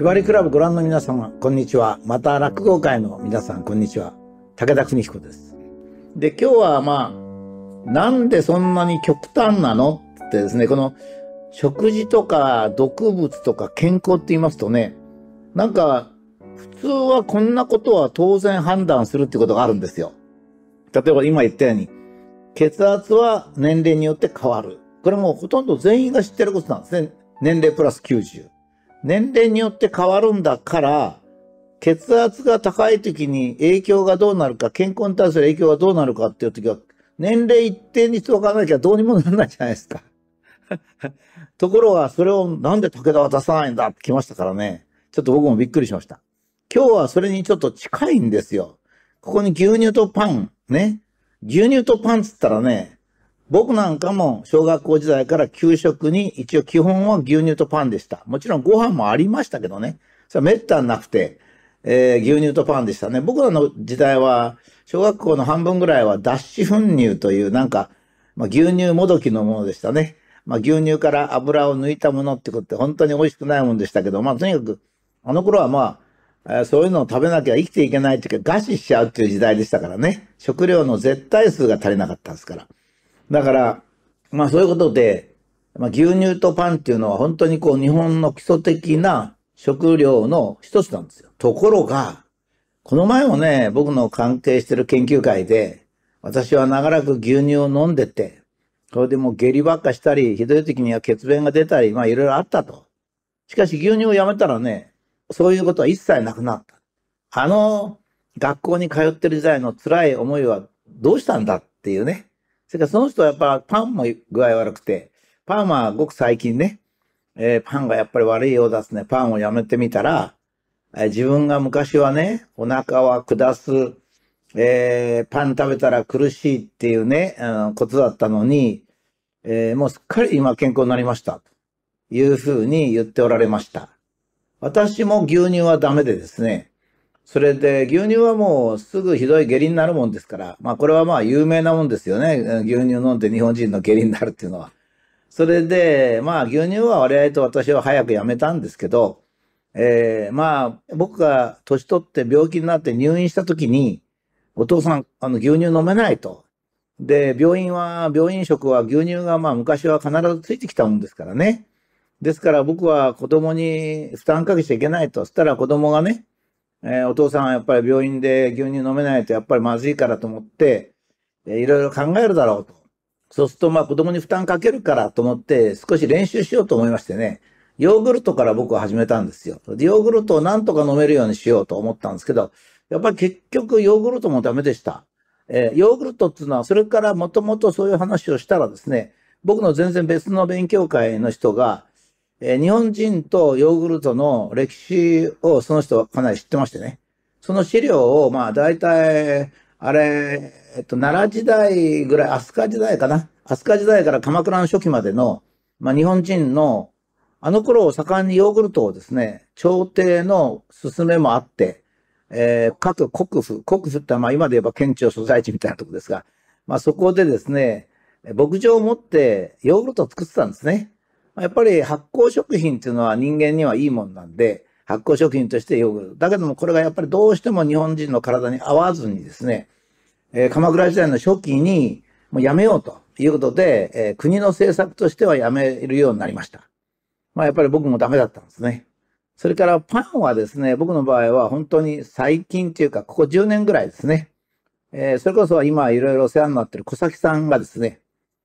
ひばりクラブご覧の皆様、こんにちは。また落語会の皆さん、こんにちは。武田邦彦です。で、今日はまあ、なんでそんなに極端なのってですね、この食事とか毒物とか健康って言いますとね、なんか、普通はこんなことは当然判断するってことがあるんですよ。例えば今言ったように、血圧は年齢によって変わる。これもうほとんど全員が知ってることなんですね。年齢プラス90。年齢によって変わるんだから、血圧が高い時に影響がどうなるか、健康に対する影響がどうなるかっていう時は、年齢一定にしておかなきゃどうにもならないじゃないですか。ところが、それをなんで武田は出さないんだって来ましたからね。ちょっと僕もびっくりしました。今日はそれにちょっと近いんですよ。ここに牛乳とパン、ね。牛乳とパンつったらね、僕なんかも小学校時代から給食に一応基本は牛乳とパンでした。もちろんご飯もありましたけどね。それは滅多になくて、えー、牛乳とパンでしたね。僕らの時代は、小学校の半分ぐらいは脱脂粉乳というなんか、まあ、牛乳もどきのものでしたね。まあ、牛乳から油を抜いたものってことって本当に美味しくないもんでしたけど、まあとにかく、あの頃はまあ、えー、そういうのを食べなきゃ生きていけないっていうか、餓死しちゃうっていう時代でしたからね。食料の絶対数が足りなかったんですから。だから、まあそういうことで、まあ、牛乳とパンっていうのは本当にこう日本の基礎的な食料の一つなんですよ。ところが、この前もね、僕の関係してる研究会で、私は長らく牛乳を飲んでて、それでもう下痢ばっかしたり、ひどい時には血便が出たり、まあいろいろあったと。しかし牛乳をやめたらね、そういうことは一切なくなった。あの学校に通ってる時代の辛い思いはどうしたんだっていうね。それからその人はやっぱパンも具合悪くて、パンはごく最近ね、えー、パンがやっぱり悪いようだすね。パンをやめてみたら、えー、自分が昔はね、お腹は下す、えー、パン食べたら苦しいっていうね、あの、ことだったのに、えー、もうすっかり今健康になりました。というふうに言っておられました。私も牛乳はダメでですね、それで牛乳はもうすぐひどい下痢になるもんですから、まあこれはまあ有名なもんですよね。牛乳飲んで日本人の下痢になるっていうのは。それで、まあ牛乳は割合と私は早くやめたんですけど、えー、まあ僕が年取って病気になって入院した時に、お父さん、あの牛乳飲めないと。で、病院は、病院食は牛乳がまあ昔は必ずついてきたもんですからね。ですから僕は子供に負担かけちゃいけないと。そしたら子供がね、えー、お父さんはやっぱり病院で牛乳飲めないとやっぱりまずいからと思って、えー、いろいろ考えるだろうと。そうするとまあ子供に負担かけるからと思って少し練習しようと思いましてね、ヨーグルトから僕は始めたんですよ。で、ヨーグルトをなんとか飲めるようにしようと思ったんですけど、やっぱり結局ヨーグルトもダメでした。えー、ヨーグルトっていうのはそれからもともとそういう話をしたらですね、僕の全然別の勉強会の人が、えー、日本人とヨーグルトの歴史をその人はかなり知ってましてね。その資料を、まあ大体、あれ、えっと、奈良時代ぐらい、飛鳥時代かな。飛鳥時代から鎌倉の初期までの、まあ日本人の、あの頃を盛んにヨーグルトをですね、朝廷の勧めもあって、えー、各国府、国府ってまあ今で言えば県庁所在地みたいなとこですが、まあそこでですね、牧場を持ってヨーグルトを作ってたんですね。やっぱり発酵食品っていうのは人間にはいいもんなんで、発酵食品としてよく。だけどもこれがやっぱりどうしても日本人の体に合わずにですね、えー、鎌倉時代の初期にもうやめようということで、えー、国の政策としてはやめるようになりました。まあやっぱり僕もダメだったんですね。それからパンはですね、僕の場合は本当に最近っていうか、ここ10年ぐらいですね。えー、それこそ今いろいろ世話になってる小崎さんがですね、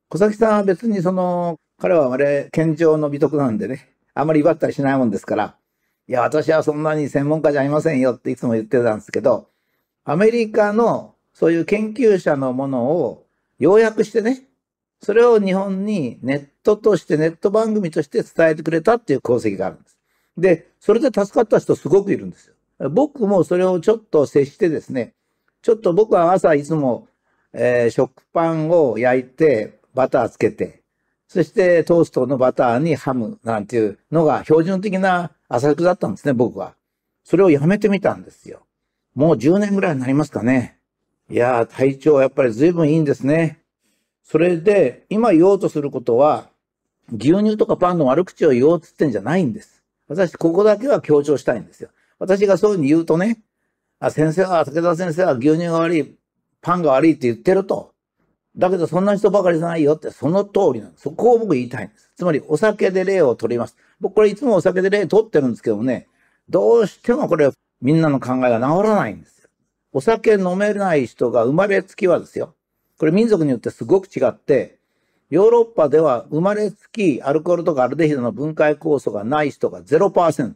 小崎さんは別にその彼は我々、健常の美徳なんでね、あんまり威張ったりしないもんですから、いや、私はそんなに専門家じゃありませんよっていつも言ってたんですけど、アメリカのそういう研究者のものを要約してね、それを日本にネットとして、ネット番組として伝えてくれたっていう功績があるんです。で、それで助かった人すごくいるんですよ。僕もそれをちょっと接してですね、ちょっと僕は朝いつも、えー、食パンを焼いて、バターつけて、そしてトーストのバターにハムなんていうのが標準的な朝食だったんですね、僕は。それをやめてみたんですよ。もう10年ぐらいになりますかね。いやー、体調はやっぱり随分いいんですね。それで、今言おうとすることは、牛乳とかパンの悪口を言おうつってんじゃないんです。私、ここだけは強調したいんですよ。私がそういうふうに言うとね、あ、先生は、武田先生は牛乳が悪い、パンが悪いって言ってると。だけどそんな人ばかりじゃないよってその通りなんです。そこを僕言いたいんです。つまりお酒で例を取ります。僕これいつもお酒で例取ってるんですけどもね、どうしてもこれみんなの考えが治らないんですよ。お酒飲めない人が生まれつきはですよ。これ民族によってすごく違って、ヨーロッパでは生まれつきアルコールとかアルデヒドの分解酵素がない人が0%。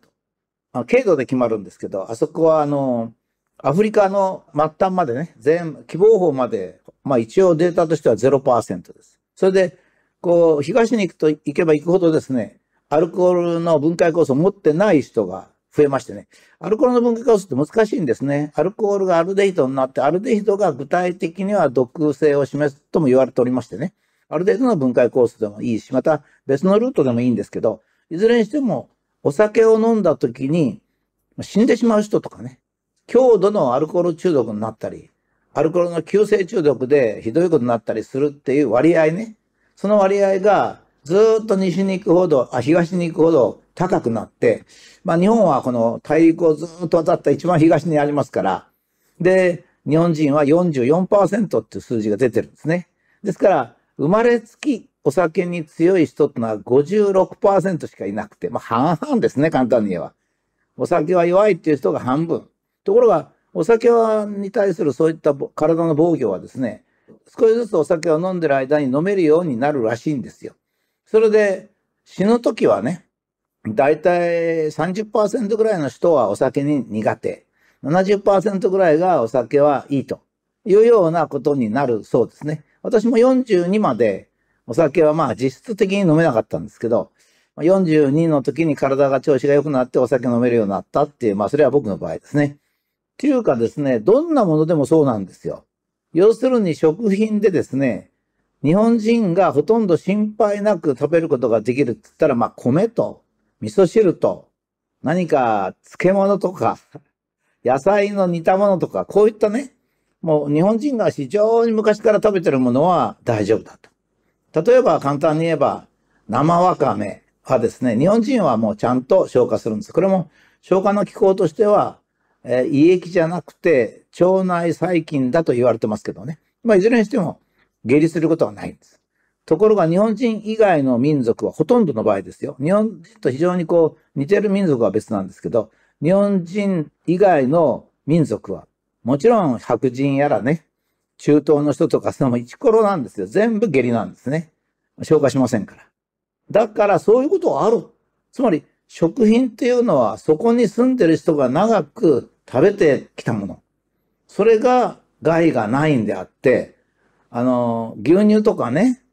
あ軽度で決まるんですけど、あそこはあの、アフリカの末端までね、全、希望法まで、まあ一応データとしては0%です。それで、こう、東に行くと、行けば行くほどですね、アルコールの分解酵素を持ってない人が増えましてね。アルコールの分解酵素って難しいんですね。アルコールがアルデヒドになって、アルデヒドが具体的には毒性を示すとも言われておりましてね。アルデヒドの分解酵素でもいいし、また別のルートでもいいんですけど、いずれにしても、お酒を飲んだ時に死んでしまう人とかね、強度のアルコール中毒になったり、アルコールの急性中毒でひどいことになったりするっていう割合ね。その割合がずっと西に行くほど、あ、東に行くほど高くなって、まあ日本はこの大陸をずっと渡った一番東にありますから、で、日本人は44%っていう数字が出てるんですね。ですから、生まれつきお酒に強い人ってのは56%しかいなくて、まあ半々ですね、簡単に言えば。お酒は弱いっていう人が半分。ところが、お酒はに対するそういった体の防御はですね、少しずつお酒を飲んでる間に飲めるようになるらしいんですよ。それで、死ぬ時はね、だいたい30%ぐらいの人はお酒に苦手。70%ぐらいがお酒はいいというようなことになるそうですね。私も42までお酒はまあ実質的に飲めなかったんですけど、42の時に体が調子が良くなってお酒飲めるようになったっていう、まあそれは僕の場合ですね。っていうかですね、どんなものでもそうなんですよ。要するに食品でですね、日本人がほとんど心配なく食べることができるって言ったら、まあ米と、味噌汁と、何か漬物とか、野菜の煮たものとか、こういったね、もう日本人が非常に昔から食べてるものは大丈夫だと。例えば簡単に言えば、生わかめはですね、日本人はもうちゃんと消化するんです。これも消化の機構としてはえー、胃液じゃなくて腸内細菌だと言われてますけどね。まあ、いずれにしても下痢することはないんです。ところが日本人以外の民族はほとんどの場合ですよ。日本人と非常にこう似てる民族は別なんですけど、日本人以外の民族は、もちろん白人やらね、中東の人とかそのもチ頃なんですよ。全部下痢なんですね。消化しませんから。だからそういうことはある。つまり、食品っていうのはそこに住んでる人が長く食べてきたもの。それが害がないんであって、あの、牛乳とかね、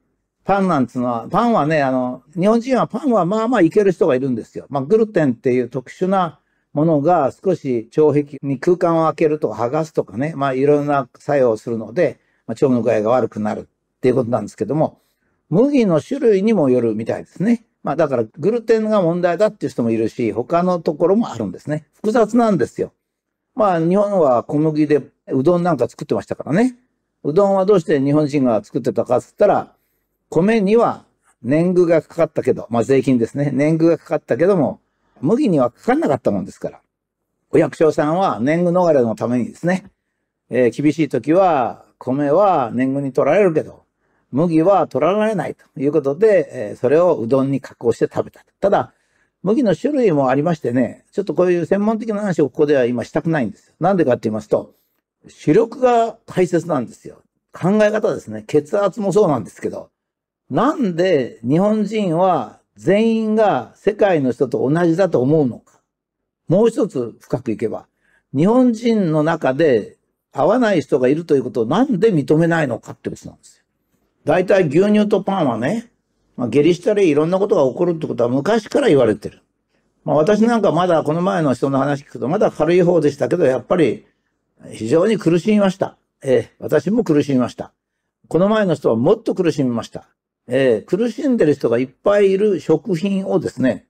パンなんつうのは、パンはね、あの、日本人はパンはまあまあいける人がいるんですよ。まあ、グルテンっていう特殊なものが少し腸壁に空間を開けるとか剥がすとかね、まあいろんな作用をするので、まあ、腸の具合が悪くなるっていうことなんですけども、麦の種類にもよるみたいですね。まあだからグルテンが問題だっていう人もいるし、他のところもあるんですね。複雑なんですよ。まあ日本は小麦でうどんなんか作ってましたからね。うどんはどうして日本人が作ってたかっつったら、米には年貢がかかったけど、まあ税金ですね。年貢がかかったけども、麦にはかかんなかったもんですから。お役所さんは年貢逃れのためにですね、えー、厳しい時は米は年貢に取られるけど、麦は取られないということで、えそれをうどんに加工して食べた。ただ、麦の種類もありましてね、ちょっとこういう専門的な話をここでは今したくないんです。なんでかって言いますと、主力が大切なんですよ。考え方ですね。血圧もそうなんですけど、なんで日本人は全員が世界の人と同じだと思うのか。もう一つ深くいけば、日本人の中で合わない人がいるということをなんで認めないのかってことなんですよ。大体牛乳とパンはね、まあ、下痢したりいろんなことが起こるってことは昔から言われてる。まあ、私なんかまだこの前の人の話聞くとまだ軽い方でしたけど、やっぱり非常に苦しみました。ええ、私も苦しみました。この前の人はもっと苦しみました。ええ、苦しんでる人がいっぱいいる食品をですね、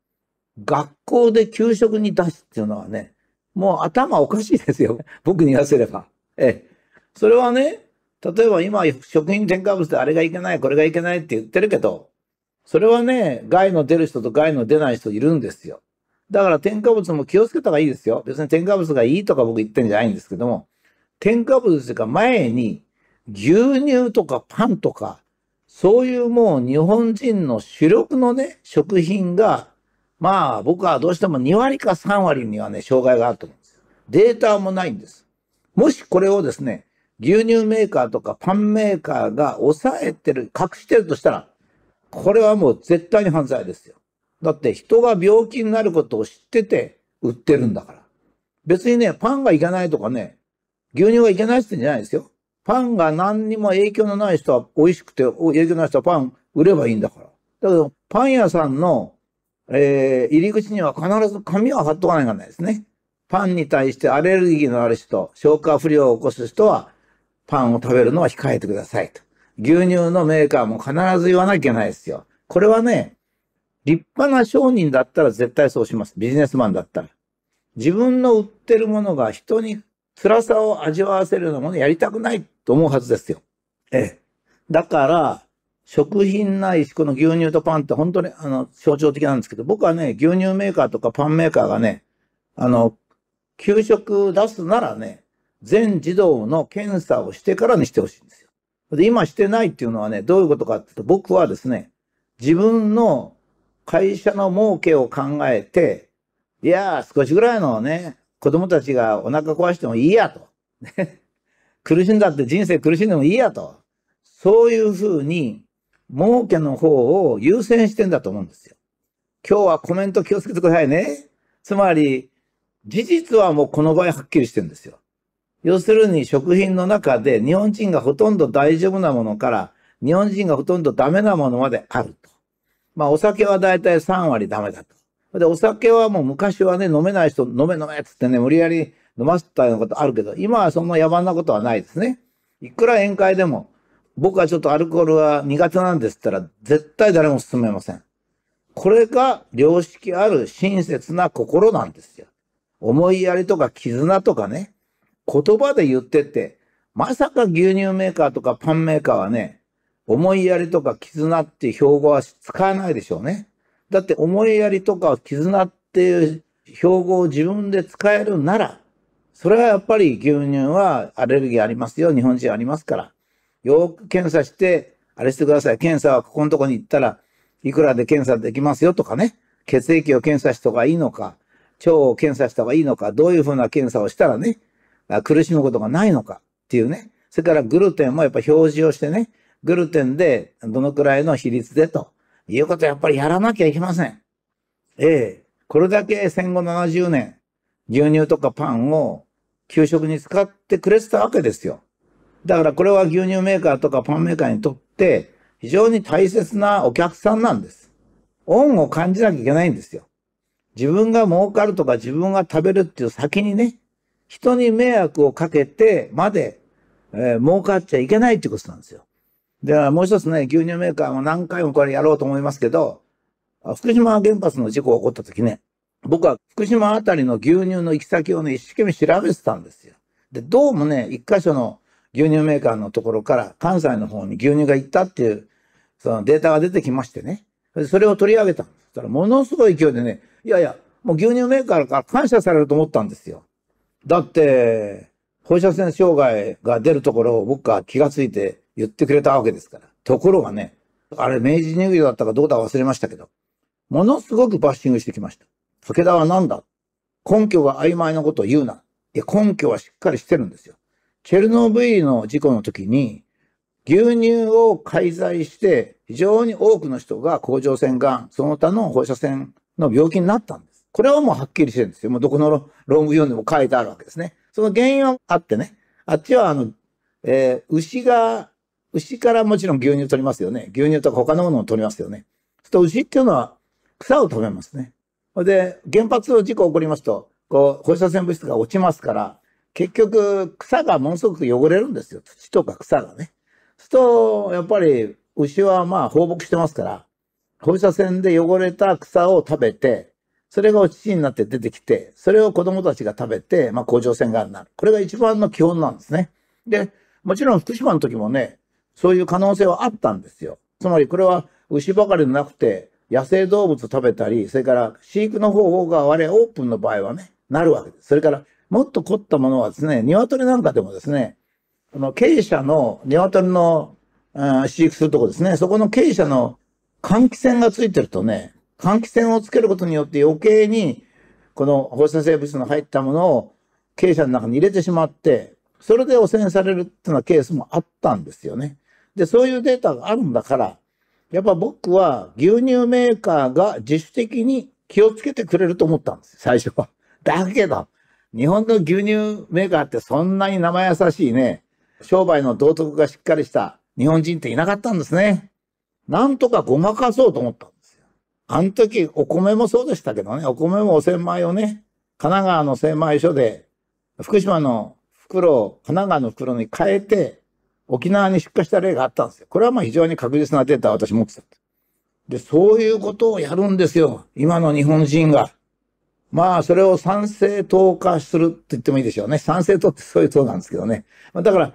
学校で給食に出すっていうのはね、もう頭おかしいですよ。僕に言わせれば。ええ。それはね、例えば今、食品添加物であれがいけない、これがいけないって言ってるけど、それはね、害の出る人と害の出ない人いるんですよ。だから添加物も気をつけた方がいいですよ。別に添加物がいいとか僕言ってんじゃないんですけども、添加物というか前に牛乳とかパンとか、そういうもう日本人の主力のね、食品が、まあ僕はどうしても2割か3割にはね、障害があると思うんです。データもないんです。もしこれをですね、牛乳メーカーとかパンメーカーが抑えてる、隠してるとしたら、これはもう絶対に犯罪ですよ。だって人が病気になることを知ってて売ってるんだから。別にね、パンがいけないとかね、牛乳がいけないってんじゃないですよ。パンが何にも影響のない人は、美味しくて影響のない人はパン売ればいいんだから。だけど、パン屋さんの、えー、入り口には必ず紙は貼っとかないかいですね。パンに対してアレルギーのある人、消化不良を起こす人は、パンを食べるのは控えてくださいと。牛乳のメーカーも必ず言わなきゃいけないですよ。これはね、立派な商人だったら絶対そうします。ビジネスマンだったら。自分の売ってるものが人に辛さを味わわせるようなものやりたくないと思うはずですよ。ええ。だから、食品ないし、この牛乳とパンって本当にあの象徴的なんですけど、僕はね、牛乳メーカーとかパンメーカーがね、あの、給食出すならね、全児童の検査をしてからにしてほしいんですよ。で、今してないっていうのはね、どういうことかっていうと、僕はですね、自分の会社の儲けを考えて、いやー、少しぐらいのね、子供たちがお腹壊してもいいやと。苦しんだって人生苦しんでもいいやと。そういうふうに、儲けの方を優先してんだと思うんですよ。今日はコメント気をつけてくださいね。つまり、事実はもうこの場合はっきりしてるんですよ。要するに食品の中で日本人がほとんど大丈夫なものから、日本人がほとんどダメなものまであると。まあお酒は大体3割ダメだと。で、お酒はもう昔はね、飲めない人、飲め飲めっつってね、無理やり飲ませたようなことあるけど、今はそんな野蛮なことはないですね。いくら宴会でも、僕はちょっとアルコールは苦手なんですったら、絶対誰も勧めません。これが良識ある親切な心なんですよ。思いやりとか絆とかね。言葉で言ってて、まさか牛乳メーカーとかパンメーカーはね、思いやりとか絆っていう標語は使わないでしょうね。だって思いやりとか絆っていう標語を自分で使えるなら、それはやっぱり牛乳はアレルギーありますよ、日本人ありますから。よく検査して、あれしてください。検査はここのとこに行ったらいくらで検査できますよとかね。血液を検査した方がいいのか、腸を検査した方がいいのか、どういうふうな検査をしたらね、苦しむことがないのかっていうね。それからグルテンもやっぱ表示をしてね、グルテンでどのくらいの比率でということはやっぱりやらなきゃいけません。ええこれだけ戦後70年、牛乳とかパンを給食に使ってくれてたわけですよ。だからこれは牛乳メーカーとかパンメーカーにとって非常に大切なお客さんなんです。恩を感じなきゃいけないんですよ。自分が儲かるとか自分が食べるっていう先にね、人に迷惑をかけてまで、えー、儲かっちゃいけないってことなんですよ。で、もう一つね、牛乳メーカーも何回もこれやろうと思いますけど、福島原発の事故が起こった時ね、僕は福島あたりの牛乳の行き先をね、一生懸命調べてたんですよ。で、どうもね、一箇所の牛乳メーカーのところから関西の方に牛乳が行ったっていう、そのデータが出てきましてね。それを取り上げたんです。だからものすごい勢いでね、いやいや、もう牛乳メーカーから感謝されると思ったんですよ。だって、放射線障害が出るところを僕が気がついて言ってくれたわけですから。ところがね、あれ明治入業だったかどうだ忘れましたけど、ものすごくバッシングしてきました。武田は何だ根拠が曖昧なことを言うな。いや、根拠はしっかりしてるんですよ。チェルノブイリの事故の時に、牛乳を介在して、非常に多くの人が甲状腺がん、その他の放射線の病気になったんです。これはもうはっきりしてるんですよ。もうどこの論文読んでも書いてあるわけですね。その原因はあってね。あっちはあの、えー、牛が、牛からもちろん牛乳を取りますよね。牛乳とか他のものを取りますよね。そうすると牛っていうのは草を食べますね。で、原発の事故起こりますと、こう、放射線物質が落ちますから、結局草がものすごく汚れるんですよ。土とか草がね。そうすると、やっぱり牛はまあ放牧してますから、放射線で汚れた草を食べて、それがお乳になって出てきて、それを子供たちが食べて、まあ、甲状腺がんになる。これが一番の基本なんですね。で、もちろん福島の時もね、そういう可能性はあったんですよ。つまりこれは牛ばかりでなくて、野生動物食べたり、それから飼育の方法が我々オープンの場合はね、なるわけです。それから、もっと凝ったものはですね、鶏なんかでもですね、この経営者の鶏の、うん、飼育するとこですね、そこの経営者の換気扇がついてるとね、換気扇をつけることによって余計に、この放射性物質の入ったものを傾斜の中に入れてしまって、それで汚染されるっていうのはケースもあったんですよね。で、そういうデータがあるんだから、やっぱ僕は牛乳メーカーが自主的に気をつけてくれると思ったんです、最初は。だけど、日本の牛乳メーカーってそんなに生優しいね、商売の道徳がしっかりした日本人っていなかったんですね。なんとかごまかそうと思った。あの時、お米もそうでしたけどね、お米もお千枚をね、神奈川の精米所で、福島の袋を神奈川の袋に変えて、沖縄に出荷した例があったんですよ。これはまあ非常に確実なデータを私持ってた。で、そういうことをやるんですよ。今の日本人が。まあ、それを賛成党化するって言ってもいいでしょうね。賛成党ってそういう党なんですけどね。だから、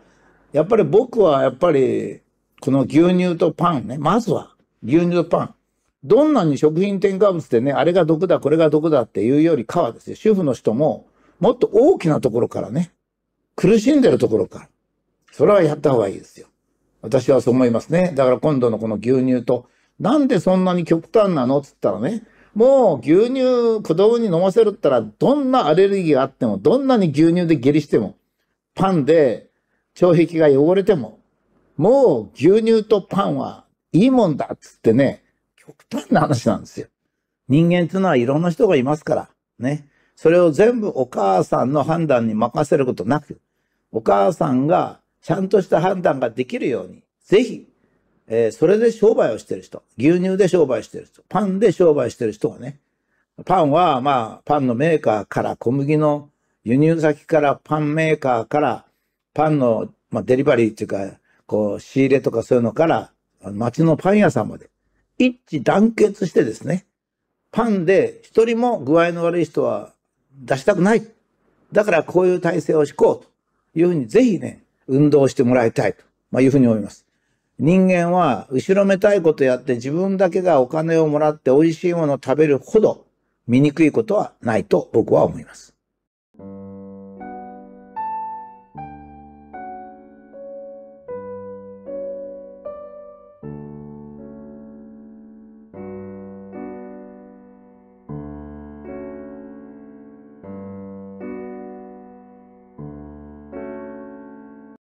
やっぱり僕はやっぱり、この牛乳とパンね。まずは、牛乳とパン。どんなに食品添加物でね、あれが毒だ、これが毒だっていうよりかはですね、主婦の人も、もっと大きなところからね、苦しんでるところから、それはやった方がいいですよ。私はそう思いますね。だから今度のこの牛乳と、なんでそんなに極端なのっつったらね、もう牛乳子供に飲ませるったら、どんなアレルギーがあっても、どんなに牛乳で下痢しても、パンで腸壁が汚れても、もう牛乳とパンはいいもんだっつってね、極端な話なんですよ。人間っていうのはいろんな人がいますから、ね。それを全部お母さんの判断に任せることなく、お母さんがちゃんとした判断ができるように、ぜひ、えー、それで商売をしてる人、牛乳で商売してる人、パンで商売してる人がね、パンは、まあ、パンのメーカーから小麦の輸入先からパンメーカーからパンの、まあ、デリバリーっていうか、こう、仕入れとかそういうのから、街のパン屋さんまで一致団結してですね、パンで一人も具合の悪い人は出したくない。だからこういう体制を敷こうというふうにぜひね、運動してもらいたいと、まいうふうに思います。人間は後ろめたいことやって自分だけがお金をもらって美味しいものを食べるほど醜いことはないと僕は思います。